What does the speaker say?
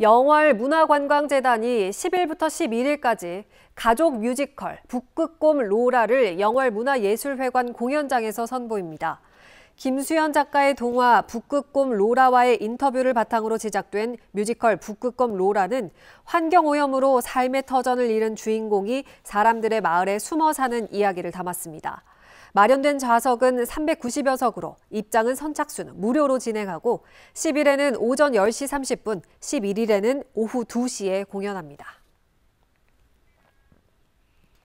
영월 문화관광재단이 10일부터 11일까지 가족 뮤지컬 북극곰 로라를 영월 문화예술회관 공연장에서 선보입니다. 김수현 작가의 동화 북극곰 로라와의 인터뷰를 바탕으로 제작된 뮤지컬 북극곰 로라는 환경오염으로 삶의 터전을 잃은 주인공이 사람들의 마을에 숨어 사는 이야기를 담았습니다. 마련된 좌석은 390여 석으로 입장은 선착순 무료로 진행하고 10일에는 오전 10시 30분, 11일에는 오후 2시에 공연합니다.